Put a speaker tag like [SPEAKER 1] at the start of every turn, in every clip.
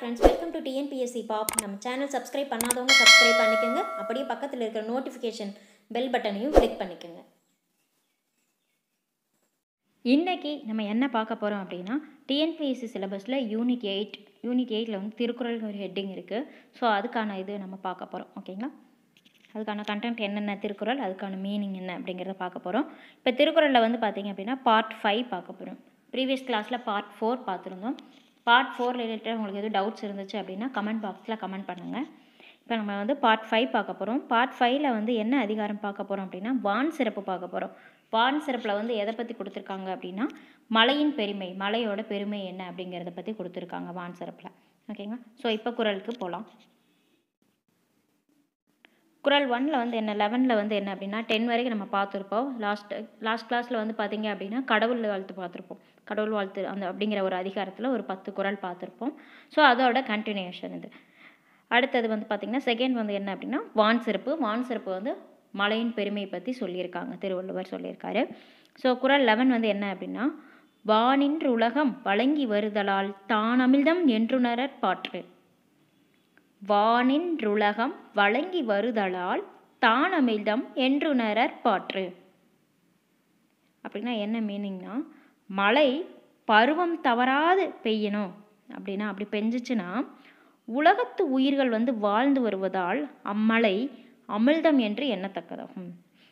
[SPEAKER 1] friends welcome to TNPSC பாப் நம்ம channel subscribe பண்ணாதவங்க சப்ஸ்கிரைப் பண்ணிக்கோங்க அப்படியே பக்கத்தில் இருக்கிற நோட்டிஃபிகேஷன் பெல் பட்டனையும் கிளிக் பண்ணிக்கோங்க இன்றைக்கி நம்ம என்ன பார்க்க போகிறோம் அப்படின்னா டிஎன்பிஎஸ்சி சிலபஸில் யூனிட் எயிட் யூனிட் எயிட்டில் வந்து திருக்குறள் ஒரு ஹெட்டிங் இருக்குது ஸோ அதுக்கான இது நம்ம பார்க்க போகிறோம் ஓகேங்களா அதுக்கான கண்டென்ட் என்னென்ன திருக்குறள் அதுக்கான மீனிங் என்ன அப்படிங்கிறத பார்க்க போகிறோம் இப்போ திருக்குறளில் வந்து பார்த்திங்க அப்படின்னா பார்ட் ஃபைவ் பார்க்க போகிறோம் ப்ரீவியஸ் கிளாஸில் பார்ட் ஃபோர் பார்த்துருந்தோம் பார்ட் ஃபோர் ரிலேட்டட் உங்களுக்கு எதுவும் டவுட்ஸ் இருந்துச்சு அப்படின்னா கமெண்ட் பாக்ஸில் கமெண்ட் பண்ணுங்கள் இப்போ நம்ம வந்து பார்ட் ஃபைவ் பார்க்க போகிறோம் பார்ட் ஃபைவ்ல வந்து என்ன அதிகாரம் பார்க்க போகிறோம் அப்படின்னா வான் சிறப்பு பார்க்க போகிறோம் வான் சிறப்பில் வந்து எதை பற்றி கொடுத்துருக்காங்க அப்படின்னா மலையின் பெருமை மலையோட பெருமை என்ன அப்படிங்கிறத பற்றி கொடுத்துருக்காங்க வான் சிறப்பில் ஓகேங்களா ஸோ இப்போ குரலுக்கு போகலாம் குரல் ஒனில் வந்து என்ன லெவனில் வந்து என்ன அப்படின்னா டென் வரைக்கும் நம்ம பார்த்துருப்போம் லாஸ்ட் லாஸ்ட் கிளாஸில் வந்து பார்த்திங்க அப்படின்னா கடவுள் வாழ்த்து பார்த்துருப்போம் கடவுள் வாழ்த்து அந்த அப்படிங்கிற ஒரு அதிகாரத்தில் ஒரு பத்து குரல் பார்த்துருப்போம் ஸோ அதோட கண்டினியூஷன் இது அடுத்தது வந்து பார்த்திங்கன்னா செகண்ட் வந்து என்ன அப்படின்னா வான் சிறப்பு வான் சிறப்பு வந்து மலையின் பெருமையை பற்றி சொல்லியிருக்காங்க திருவள்ளுவர் சொல்லியிருக்காரு ஸோ குரல் லெவன் வந்து என்ன அப்படின்னா வானின் உலகம் வழங்கி வருதலால் தானமிழ்தம் என்றுணரற் பாற்று வானின்றுலகம் வழங்கி வருதலால் அமிழ்தம் என்றுணரற் பாற்று அப்படின்னா என்ன மீனிங்னா மழை பருவம் தவறாது பெய்யணும் அப்படின்னா அப்படி பெஞ்சிச்சுன்னா உலகத்து உயிர்கள் வந்து வாழ்ந்து வருவதால் அம்மழை அமிழ்தம் என்று எண்ணத்தக்கதாகும்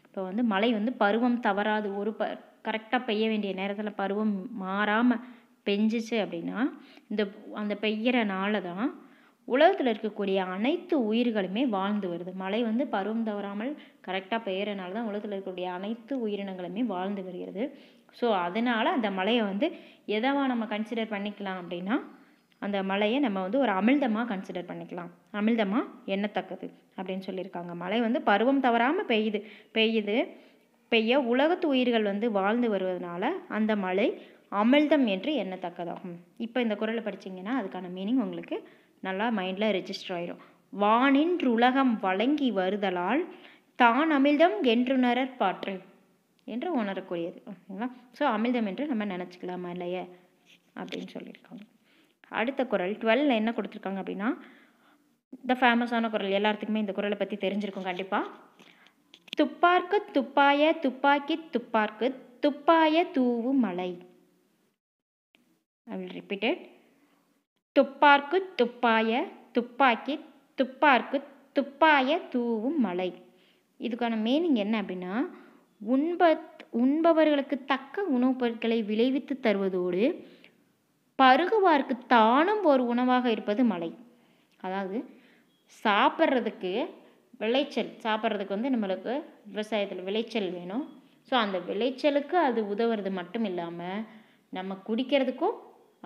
[SPEAKER 1] இப்போ வந்து மழை வந்து பருவம் தவறாது ஒரு ப கரெக்டாக பெய்ய வேண்டிய நேரத்தில் பருவம் மாறாமல் பெஞ்சிச்சு அப்படின்னா இந்த அந்த பெய்யறனால தான் உலகத்தில் இருக்கக்கூடிய அனைத்து உயிர்களுமே வாழ்ந்து வருது மழை வந்து பருவம் தவறாமல் கரெக்டாக பெய்கிறனால தான் உலகத்தில் இருக்கக்கூடிய அனைத்து உயிரினங்களுமே வாழ்ந்து வருகிறது ஸோ அதனால் அந்த மலையை வந்து எதவா நம்ம கன்சிடர் பண்ணிக்கலாம் அப்படின்னா அந்த மலையை நம்ம வந்து ஒரு அமிழ்தமாக கன்சிடர் பண்ணிக்கலாம் அமிழ்தமாக எண்ணத்தக்கது அப்படின்னு சொல்லியிருக்காங்க மழை வந்து பருவம் தவறாமல் பெய்யுது பெய்யுது பெய்ய உலகத்து உயிர்கள் வந்து வாழ்ந்து வருவதனால அந்த மழை அமிழ்தம் என்று எண்ணத்தக்கதாகும் இப்போ இந்த குரலை படிச்சீங்கன்னா அதுக்கான மீனிங் உங்களுக்கு நல்லா மைண்டில் ரெஜிஸ்டர் ஆயிரும் வானின்று உலகம் வழங்கி வருதலால் தான் அமிழ்தம் என்றுணரற் பாற்று என்று உணரக்கூடியது ஓகேங்களா ஸோ அமிர்தம் என்று நம்ம நினச்சிக்கலாமா இல்லையே அப்படின்னு சொல்லியிருக்காங்க அடுத்த குரல் டுவெல் என்ன கொடுத்துருக்காங்க அப்படின்னா இந்த ஃபேமஸான குரல் எல்லாத்துக்குமே இந்த குரலை பற்றி தெரிஞ்சிருக்கும் கண்டிப்பாக துப்பார்க்கு துப்பாய துப்பாக்கி துப்பார்க்கு துப்பாய தூவு மலை ஐ வில் ரிப்பீட்டட் துப்பார்க்கு துப்பாய துப்பாக்கி துப்பார்க்கு துப்பாய தூவும் மலை இதுக்கான மீனிங் என்ன அப்படின்னா உண்ப உண்பவர்களுக்கு தக்க உணவுப் பொருட்களை விளைவித்து தருவதோடு பருகுவார்க்கு தானும் ஒரு உணவாக இருப்பது மழை அதாவது சாப்பிட்றதுக்கு விளைச்சல் சாப்பிட்றதுக்கு வந்து நம்மளுக்கு விவசாயத்தில் விளைச்சல் வேணும் ஸோ அந்த விளைச்சலுக்கு அது உதவுறது மட்டும் இல்லாமல் நம்ம குடிக்கிறதுக்கும்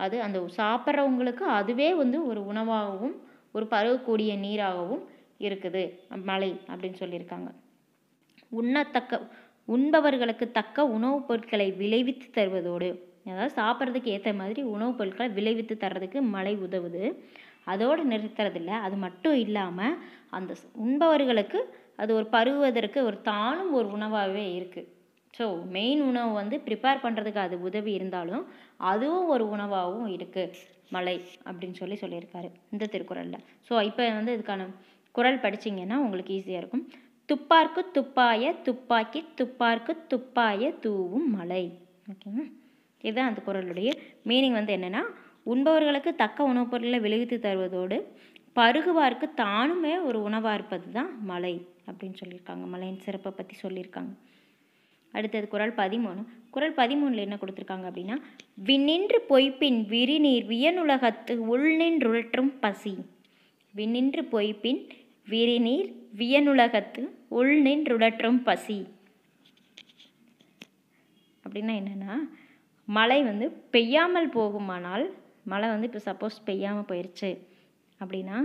[SPEAKER 1] அது அந்த சாப்பிட்றவங்களுக்கு அதுவே வந்து ஒரு உணவாகவும் ஒரு பருகக்கூடிய நீராகவும் இருக்குது மழை அப்படின்னு சொல்லியிருக்காங்க உண்ணத்தக்க உண்பவர்களுக்கு தக்க உணவுப் பொருட்களை விளைவித்து தருவதோடு அதாவது சாப்பிட்றதுக்கு ஏற்ற மாதிரி உணவுப் பொருட்களை விளைவித்து தர்றதுக்கு மழை உதவுது அதோடு நிறுத்துறதில்ல அது மட்டும் இல்லாமல் அந்த உண்பவர்களுக்கு அது ஒரு பருவதற்கு ஒரு தானும் ஒரு உணவாகவே இருக்குது ஸோ மெயின் உணவு வந்து ப்ரிப்பேர் பண்ணுறதுக்கு அது உதவி இருந்தாலும் அதுவும் ஒரு உணவாகவும் இருக்குது மலை அப்படின்னு சொல்லி சொல்லியிருக்காரு இந்த திருக்குறளில் ஸோ இப்போ வந்து இதுக்கான குரல் படிச்சிங்கன்னா உங்களுக்கு ஈஸியாக இருக்கும் துப்பார்க்கு துப்பாய துப்பாக்கி துப்பார்க்கு துப்பாய தூவும் மலை ஓகேங்களா இதுதான் அந்த குரலுடைய மீனிங் வந்து என்னென்னா உண்பவர்களுக்கு தக்க உணவுப் பொருளை விளைவித்து தருவதோடு பருகுவார்க்கு தானுமே ஒரு உணவாக இருப்பது தான் மலை அப்படின்னு சொல்லியிருக்காங்க மலையின் சிறப்பை பற்றி சொல்லியிருக்காங்க அடுத்தது குரல் பதிமூணு குரல் பதிமூணில் என்ன கொடுத்துருக்காங்க அப்படின்னா விண்ணின்று பொய்ப்பின் விரிநீர் வியனுலகத்து உள்நின்றுழற்றும் பசி விண்ணின்று பொய்ப்பின் விரிநீர் வியனுலகத்து உள் நின்றுடற்றும் பசி அப்படின்னா என்னென்னா மழை வந்து பெய்யாமல் போகுமானால் மழை வந்து இப்போ சப்போஸ் பெய்யாமல் போயிடுச்சு அப்படின்னா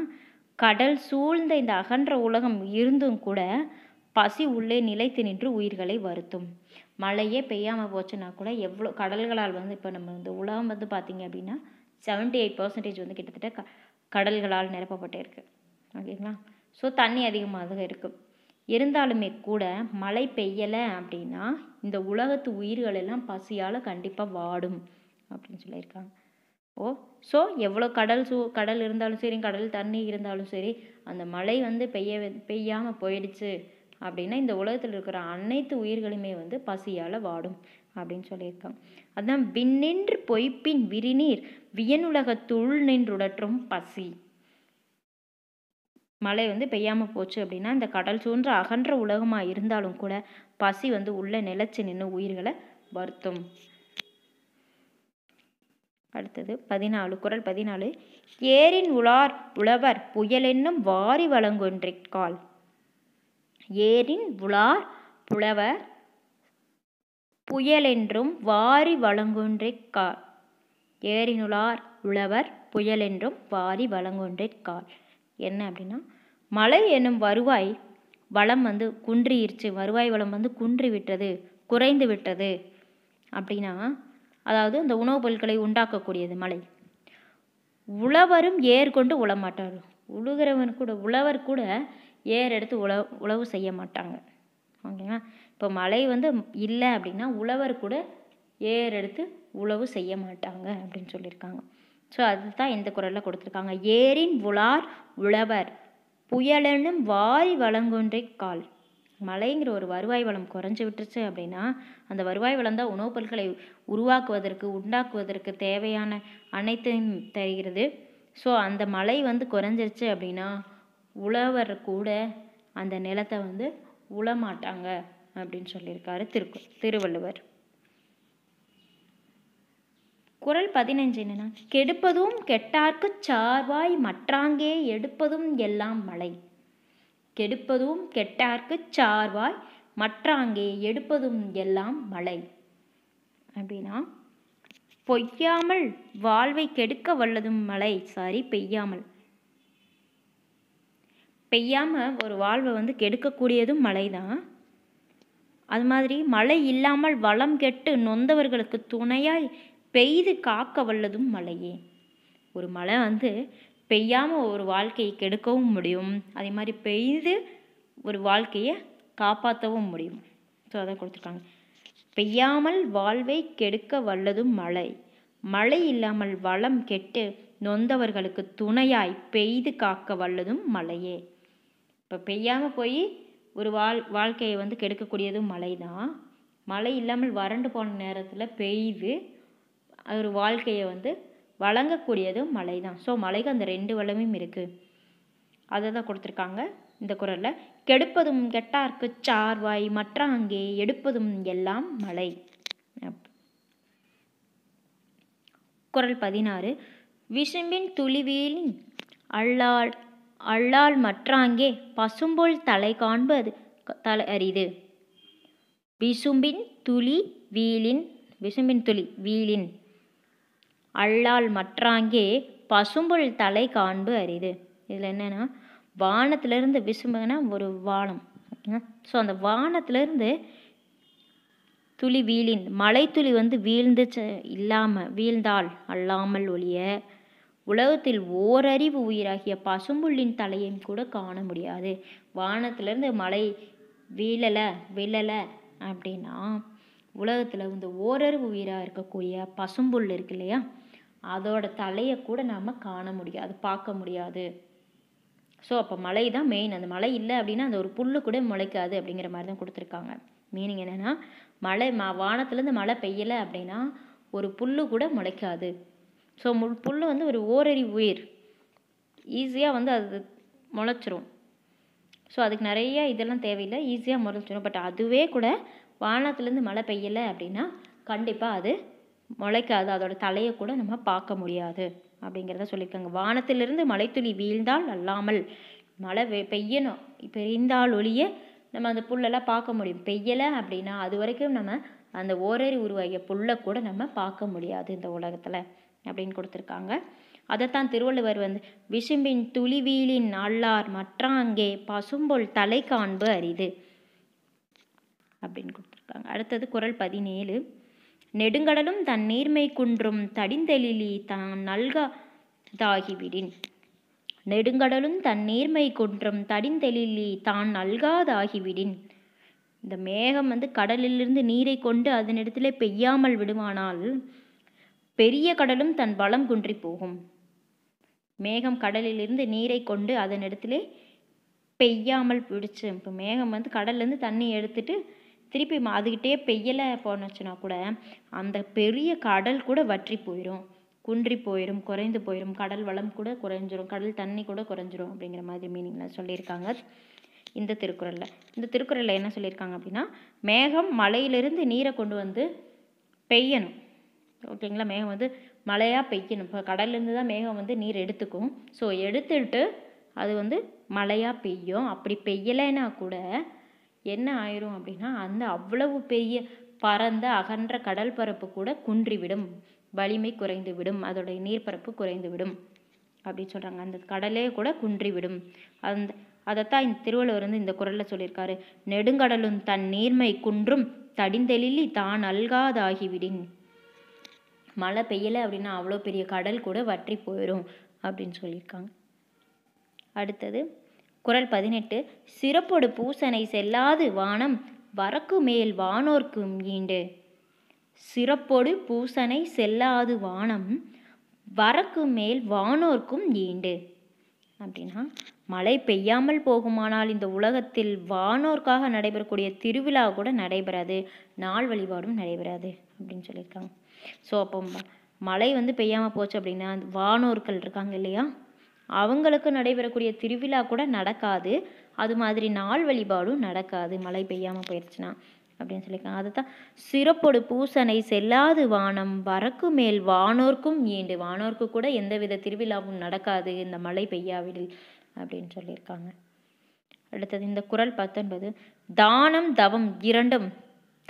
[SPEAKER 1] கடல் சூழ்ந்த இந்த அகன்ற உலகம் இருந்தும் கூட பசி உள்ளே நிலைத்து நின்று உயிர்களை வருத்தும் மழையே பெய்யாமல் போச்சுன்னா கூட எவ்வளோ கடல்களால் வந்து இப்போ நம்ம இந்த உலகம் வந்து பார்த்திங்க அப்படின்னா செவன்ட்டி எயிட் பர்சன்டேஜ் வந்து கிட்டத்தட்ட க கடல்களால் நிரப்பப்பட்டு இருக்குது ஓகேங்களா ஸோ தண்ணி அதிகமாக இருக்கும் இருந்தாலுமே கூட மழை பெய்யலை அப்படின்னா இந்த உலகத்து உயிர்கள் எல்லாம் பசியால் கண்டிப்பாக வாடும் அப்படின்னு சொல்லியிருக்காங்க ஓ ஸோ எவ்வளோ கடல் சூ கடல் இருந்தாலும் சரி கடல் தண்ணி இருந்தாலும் சரி அந்த மழை வந்து பெய்ய பெய்யாமல் போயிடுச்சு அப்படின்னா இந்த உலகத்தில் இருக்கிற அனைத்து உயிர்களுமே வந்து பசியால் வாடும் அப்படின்னு சொல்லியிருக்காங்க அதான் விண்ணின்று பொய்ப்பின் விரிநீர் வியனுலகத்துள் நின்றுடற்றும் பசி மழை வந்து பெய்யாமல் போச்சு அப்படின்னா இந்த கடல் சூழ்ந்த அகன்ற உலகமாக இருந்தாலும் கூட பசி வந்து உள்ளே நிலச்சி நின்று உயிர்களை வருத்தும் அடுத்தது பதினாலு குரல் பதினாலு ஏரின் உலார் உழவர் புயலென்னும் வாரி வழங்குன்றிக்கால் ஏரின் உலார் புலவர் புயலென்றும் வாரி ஏரின் ஏரினுலார் உழவர் புயலென்றும் வாரி வழங்குன்றிற்கால் என்ன அப்படின்னா மழை என்னும் வருவாய் வளம் வந்து குன்றிருச்சு வருவாய் வளம் வந்து குன்றி விட்டது குறைந்து விட்டது அப்படின்னா அதாவது அந்த உணவுப் பொருட்களை உண்டாக்கக்கூடியது மழை உழவரும் ஏர் கொண்டு உழமாட்டார் உழுகிறவன் கூட உழவர் கூட ஏர் எடுத்து உழவு உழவு செய்ய மாட்டாங்க ஓகேங்களா இப்போ மழை வந்து இல்லை அப்படின்னா உழவர் கூட ஏர் எடுத்து உழவு செய்ய மாட்டாங்க அப்படின்னு சொல்லியிருக்காங்க ஸோ அதுதான் இந்த குரலில் கொடுத்துருக்காங்க ஏரின் உலார் உழவர் புயலெனும் வாரி வழங்குன்றே கால் மழைங்கிற ஒரு வருவாய் வளம் குறைஞ்சி விட்டுருச்சு அப்படின்னா அந்த வருவாய் வளம் தான் உணவுப் பொருட்களை உருவாக்குவதற்கு உண்டாக்குவதற்கு தேவையான அனைத்தையும் தருகிறது ஸோ அந்த மழை வந்து குறைஞ்சிருச்சு அப்படின்னா உழவர் கூட அந்த நிலத்தை வந்து உழமாட்டாங்க அப்படின்னு சொல்லியிருக்காரு திருக்கு திருவள்ளுவர் குரல் பதினஞ்சு என்னன்னா கெடுப்பதும் கெட்டார்க்கு சார்வாய் மற்றாங்கே எடுப்பதும் எல்லாம் மழை கெடுப்பதும் கெட்டார்க்கு சார்வாய் மற்றாங்கே எடுப்பதும் எல்லாம் மலை அப்படின்னா பொய்யாமல் வாழ்வை கெடுக்க வல்லதும் மழை சாரி பெய்யாமல் பெய்யாமல் ஒரு வாழ்வை வந்து கெடுக்கக்கூடியதும் மழை தான் அது மாதிரி மழை இல்லாமல் வளம் கெட்டு நொந்தவர்களுக்கு துணையாய் பெய்து காக்க வல்லதும் மழையே ஒரு மழை வந்து பெய்யாமல் ஒரு வாழ்க்கையை கெடுக்கவும் முடியும் அதே மாதிரி பெய்து ஒரு வாழ்க்கையை காப்பாற்றவும் முடியும் ஸோ அதான் கொடுத்துருக்காங்க பெய்யாமல் வாழ்வை கெடுக்க வல்லதும் மழை மழை இல்லாமல் வளம் கெட்டு நொந்தவர்களுக்கு துணையாய் பெய்து காக்க வல்லதும் மழையே இப்போ பெய்யாமல் போய் ஒரு வாழ் வாழ்க்கையை வந்து கெடுக்கக்கூடியதும் மழை தான் மழை இல்லாமல் வறண்டு போன நேரத்தில் பெய்து ஒரு வாழ்க்கையை வந்து வழங்கக்கூடியதும் மலை தான் ஸோ மலைக்கு அந்த ரெண்டு வளமும் இருக்குது அதை தான் கொடுத்துருக்காங்க இந்த குரலில் கெடுப்பதும் கெட்டார்க்கு சார்வாய் மற்றாங்கே எடுப்பதும் எல்லாம் மலை குரல் பதினாறு விசும்பின் துளிவீலின் அல்லால் அல்லால் மற்றாங்கே பசும்போல் தலை காண்பது தலை அரிது விசும்பின் துளி வீலின் விசும்பின் துளி வீலின் அல்லால் மற்றாங்கே பசும்புல் தலை காண்பு அரிது இதில் என்னென்னா வானத்திலேருந்து விசும்புங்கன்னா ஒரு வானம் ஸோ அந்த வானத்திலேருந்து துளி வீழின் மலைத்துளி வந்து வீழ்ந்துச்சு இல்லாமல் வீழ்ந்தால் அல்லாமல் ஒழிய உலகத்தில் ஓரறிவு உயிராகிய பசும்புள்ளின் தலையும் கூட காண முடியாது வானத்திலேருந்து மழை வீழலை விழலை அப்படின்னா உலகத்தில் வந்து ஓரறிவு உயிராக இருக்கக்கூடிய பசும்புல் இருக்கு இல்லையா அதோட தலையை கூட நாம் காண முடியாது பார்க்க முடியாது ஸோ அப்போ மலை தான் மெயின் அந்த மலை இல்லை அப்படின்னா அந்த ஒரு புல்லு கூட முளைக்காது அப்படிங்கிற மாதிரி தான் கொடுத்துருக்காங்க மீனிங் என்னென்னா மழை மா வானத்துலேருந்து மழை பெய்யலை அப்படின்னா ஒரு புல்லு கூட முளைக்காது ஸோ மு புல் வந்து ஒரு ஓரறி உயிர் ஈஸியாக வந்து அது முளைச்சிரும் ஸோ அதுக்கு நிறைய இதெல்லாம் தேவையில்லை ஈஸியாக முளைச்சிரும் பட் அதுவே கூட வானத்துலேருந்து மழை பெய்யலை அப்படின்னா கண்டிப்பாக அது முளைக்காது அதோட தலையை கூட நம்ம பார்க்க முடியாது அப்படிங்கிறத சொல்லியிருக்காங்க வானத்திலிருந்து துளி வீழ்ந்தால் அல்லாமல் மழை பெ பெய்யணும் பெய்ந்தால் ஒழிய நம்ம அந்த புல்லெல்லாம் பார்க்க முடியும் பெய்யலை அப்படின்னா அது வரைக்கும் நம்ம அந்த ஓரறி உருவாகிய புல்லை கூட நம்ம பார்க்க முடியாது இந்த உலகத்தில் அப்படின்னு கொடுத்துருக்காங்க அதைத்தான் திருவள்ளுவர் வந்து விசும்பின் துளிவீலின் அல்லார் மற்றாங்கே பசும்பொல் தலை காண்பு அரிது அப்படின்னு கொடுத்துருக்காங்க அடுத்தது குரல் பதினேழு நெடுங்கடலும் தன் நீர்மை குன்றும் தடிந்தெழிலி தான் நல்காதாகிவிடின் தாகிவிடின் நெடுங்கடலும் தன் நீர்மை குன்றும் தடிந்தெழிலி தான் நல்காதாகிவிடின் இந்த மேகம் வந்து கடலிலிருந்து நீரை கொண்டு அதனிடத்திலே பெய்யாமல் விடுவானால் பெரிய கடலும் தன் பலம் குன்றி போகும் மேகம் கடலிலிருந்து நீரை கொண்டு அதனிடத்திலே பெய்யாமல் பிடிச்சு இப்போ மேகம் வந்து கடல்லேருந்து தண்ணி எடுத்துட்டு திருப்பி அதுக்கிட்டே பெய்யலை போனுச்சுன்னா கூட அந்த பெரிய கடல் கூட வற்றி போயிடும் குன்றி போயிடும் குறைந்து போயிடும் கடல் வளம் கூட குறைஞ்சிரும் கடல் தண்ணி கூட குறைஞ்சிரும் அப்படிங்கிற மாதிரி மீனிங்லாம் சொல்லியிருக்காங்க இந்த திருக்குறளில் இந்த திருக்குறளில் என்ன சொல்லியிருக்காங்க அப்படின்னா மேகம் மலையிலிருந்து நீரை கொண்டு வந்து பெய்யணும் ஓகேங்களா மேகம் வந்து மழையாக பெய்யணும் இப்போ கடல்லேருந்து தான் மேகம் வந்து நீர் எடுத்துக்கும் ஸோ எடுத்துட்டு அது வந்து மழையாக பெய்யும் அப்படி பெய்யலைன்னா கூட என்ன ஆயிரும் அப்படின்னா அந்த அவ்வளவு பெரிய பரந்த அகன்ற கடல் பரப்பு கூட குன்றிவிடும் வலிமை குறைந்து விடும் அதோடைய நீர்ப்பரப்பு குறைந்துவிடும் அப்படின்னு சொல்கிறாங்க அந்த கடலே கூட குன்றிவிடும் அந்த அதைத்தான் இந்த திருவள்ளுவர் வந்து இந்த குரலில் சொல்லியிருக்காரு நெடுங்கடலும் தன் நீர்மை குன்றும் தடிந்தெழிலி தான் அல்காதாகிவிடின் மழை பெய்யலை அப்படின்னா அவ்வளோ பெரிய கடல் கூட வற்றி போயிடும் அப்படின்னு சொல்லியிருக்காங்க அடுத்தது குரல் பதினெட்டு சிறப்பொடு பூசனை செல்லாது வானம் வரக்கு மேல் வானோர்க்கும் ஈண்டு சிறப்பொடு பூசனை செல்லாது வானம் வரக்கு மேல் வானோர்க்கும் ஈண்டு அப்படின்னா மழை பெய்யாமல் போகுமானால் இந்த உலகத்தில் வானோர்க்காக நடைபெறக்கூடிய திருவிழா கூட நடைபெறாது நாள் வழிபாடும் நடைபெறாது அப்படின்னு சொல்லியிருக்காங்க ஸோ அப்போ மழை வந்து பெய்யாமல் போச்சு அப்படின்னா வானோர்கள் இருக்காங்க இல்லையா அவங்களுக்கு நடைபெறக்கூடிய திருவிழா கூட நடக்காது அது மாதிரி நாள் வழிபாடும் நடக்காது மழை பெய்யாமல் போயிடுச்சுன்னா அப்படின்னு சொல்லியிருக்காங்க அதுதான் தான் சிறப்பொடு பூசனை செல்லாது வானம் வரக்கு மேல் வானோர்க்கும் ஈண்டு வானோர்க்கு கூட எந்தவித திருவிழாவும் நடக்காது இந்த மழை பெய்யாவிடில் அப்படின்னு சொல்லியிருக்காங்க அடுத்தது இந்த குரல் பத்தொன்பது தானம் தவம் இரண்டும்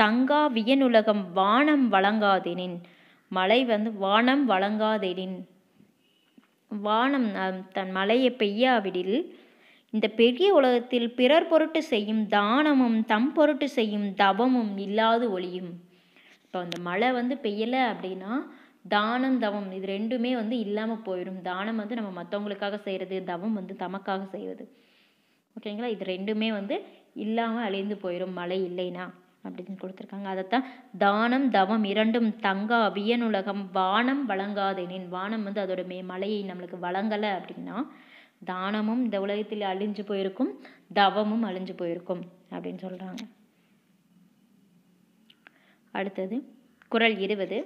[SPEAKER 1] தங்கா வியனுலகம் வானம் வழங்காதெனின் மழை வந்து வானம் வழங்காதெனின் வானம் தன் மலையை பெய்யாவிடில் இந்த பெரிய உலகத்தில் பிறர் பொருட்டு செய்யும் தானமும் தம் பொருட்டு செய்யும் தவமும் இல்லாது ஒளியும் இப்போ அந்த மழை வந்து பெய்யலை அப்படின்னா தானம் தவம் இது ரெண்டுமே வந்து இல்லாமல் போயிடும் தானம் வந்து நம்ம மற்றவங்களுக்காக செய்கிறது தவம் வந்து தமக்காக செய்வது ஓகேங்களா இது ரெண்டுமே வந்து இல்லாமல் அழிந்து போயிடும் மழை இல்லைன்னா அப்படின்னு கொடுத்துருக்காங்க அதைத்தான் தானம் தவம் இரண்டும் தங்கா வியனுலகம் வானம் வழங்காதேனின் வானம் வந்து அதோட மே மலையை நம்மளுக்கு வழங்கலை அப்படின்னா தானமும் இந்த உலகத்தில் அழிஞ்சு போயிருக்கும் தவமும் அழிஞ்சு போயிருக்கும் அப்படின்னு சொல்கிறாங்க அடுத்தது குரல் இருபது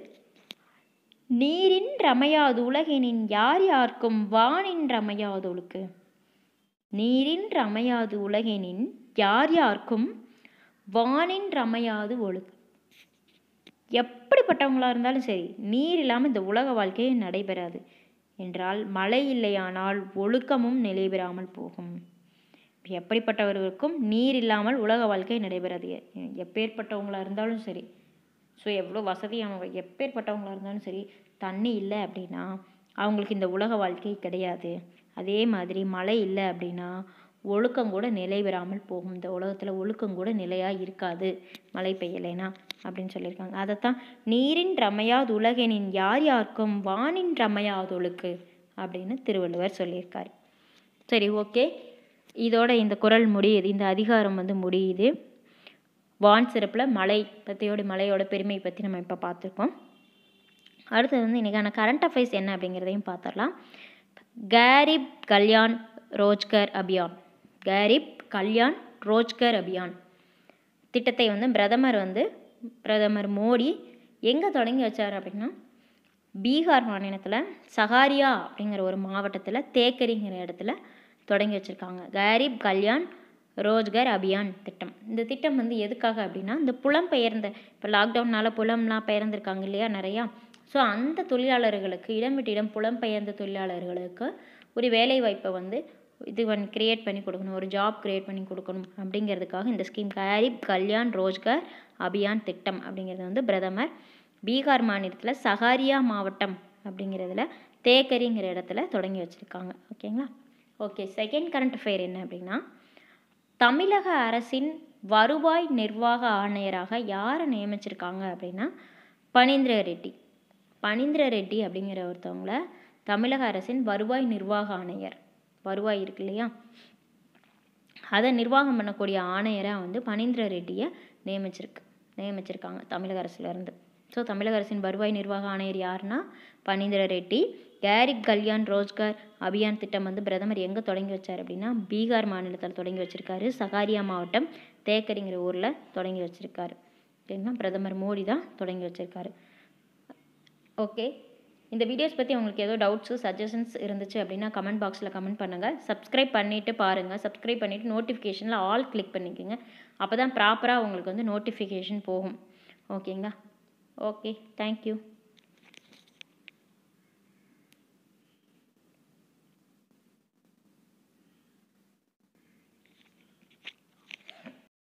[SPEAKER 1] நீரின் ரமையாது உலகினின் யார் யாருக்கும் வானின் ரமையாதோளுக்கு நீரின் ரமையாது உலகினின் யார் யாருக்கும் வானின் ரமையாது ஒழுக்கம் எப்படிப்பட்டவங்களாக இருந்தாலும் சரி நீர் இல்லாமல் இந்த உலக வாழ்க்கையே நடைபெறாது என்றால் மழை இல்லையானால் ஒழுக்கமும் நிலை பெறாமல் போகும் எப்படிப்பட்டவர்களுக்கும் நீர் இல்லாமல் உலக வாழ்க்கை நடைபெறாது எப்பேற்பட்டவங்களாக இருந்தாலும் சரி ஸோ எவ்வளோ வசதியானவங்க எப்பேற்பட்டவங்களாக இருந்தாலும் சரி தண்ணி இல்லை அப்படின்னா அவங்களுக்கு இந்த உலக வாழ்க்கை கிடையாது அதே மாதிரி மழை இல்லை அப்படின்னா ஒழுக்கம் கூட நிலை பெறாமல் போகும் இந்த உலகத்தில் ஒழுக்கம் கூட நிலையாக இருக்காது மழை பெய்யலைனா அப்படின்னு சொல்லியிருக்காங்க அதைத்தான் நீரின் ரமையாது உலகெனின் யார் யாருக்கும் வானின் ரமையாது ஒழுக்கு அப்படின்னு திருவள்ளுவர் சொல்லியிருக்கார் சரி ஓகே இதோட இந்த குரல் முடியுது இந்த அதிகாரம் வந்து முடியுது வான் சிறப்பில் மலை பற்றியோட மலையோட பெருமை பற்றி நம்ம இப்போ பார்த்துருக்கோம் அடுத்தது வந்து இன்றைக்கான கரண்ட் அஃபேர்ஸ் என்ன அப்படிங்கிறதையும் பார்த்துடலாம் கேரிப் கல்யாண் ரோஜ்கர் அபியான் கரீப் கல்யாண் ரோஜ்கர் அபியான் திட்டத்தை வந்து பிரதமர் வந்து பிரதமர் மோடி எங்கே தொடங்கி வச்சார் அப்படின்னா பீகார் மாநிலத்தில் சஹாரியா அப்படிங்கிற ஒரு மாவட்டத்தில் தேக்கரிங்கிற இடத்துல தொடங்கி வச்சுருக்காங்க கரீப் கல்யாண் ரோஜ்கர் அபியான் திட்டம் இந்த திட்டம் வந்து எதுக்காக அப்படின்னா இந்த புலம் பெயர்ந்த இப்போ லாக்டவுனால் புலம்லாம் பெயர்ந்திருக்காங்க இல்லையா நிறையா ஸோ அந்த தொழிலாளர்களுக்கு இடம் விட்டு இடம் புலம்பெயர்ந்த தொழிலாளர்களுக்கு ஒரு வேலைவாய்ப்பை வந்து இது ஒன் கிரியேட் பண்ணி கொடுக்கணும் ஒரு ஜாப் கிரியேட் பண்ணி கொடுக்கணும் அப்படிங்கிறதுக்காக இந்த ஸ்கீம் கரீப் கல்யாண் ரோஜ்கர் அபியான் திட்டம் அப்படிங்கிறது வந்து பிரதமர் பீகார் மாநிலத்தில் சஹாரியா மாவட்டம் அப்படிங்கிறதுல தேக்கரிங்கிற இடத்துல தொடங்கி வச்சுருக்காங்க ஓகேங்களா ஓகே செகண்ட் கரண்ட் அஃபேர் என்ன அப்படின்னா தமிழக அரசின் வருவாய் நிர்வாக ஆணையராக யாரை நியமிச்சிருக்காங்க அப்படின்னா பனீந்திர ரெட்டி பனீந்திர ரெட்டி அப்படிங்கிற ஒருத்தவங்கள தமிழக அரசின் வருவாய் நிர்வாக ஆணையர் வருவாய் இருக்கு இல்லையா அதை நிர்வாகம் பண்ணக்கூடிய ஆணையராக வந்து பனீந்திர ரெட்டியை நியமிச்சிருக்கு நியமிச்சிருக்காங்க தமிழக அரசுலேருந்து ஸோ தமிழக அரசின் வருவாய் நிர்வாக ஆணையர் யாருன்னா பனீந்திர ரெட்டி கேரிக் கல்யாண் ரோஜ்கார் அபியான் திட்டம் வந்து பிரதமர் எங்கே தொடங்கி வச்சார் அப்படின்னா பீகார் மாநிலத்தில் தொடங்கி வச்சுருக்காரு சகாரியா மாவட்டம் தேக்கரிங்கிற ஊரில் தொடங்கி வச்சுருக்காரு ஓகேங்களா பிரதமர் மோடி தான் தொடங்கி வச்சுருக்காரு ஓகே இந்த வீடியோஸ் பற்றி உங்களுக்கு ஏதோ டவுட்ஸு சஜஷன்ஸ் இருந்துச்சு அப்படின்னா கமெண்ட் பாக்ஸில் கமெண்ட் பண்ணுங்கள் சப்ஸ்கிரைப் பண்ணிவிட்டு பாருங்கள் சப்ஸ்கிரைப் பண்ணிவிட்டு நோட்டிஃபிகேஷனில் ஆல் கிளிக் பண்ணிக்கோங்க அப்போ தான் ப்ராப்பராக உங்களுக்கு வந்து நோட்டிஃபிகேஷன் போகும் ஓகேங்களா ஓகே தேங்க்யூ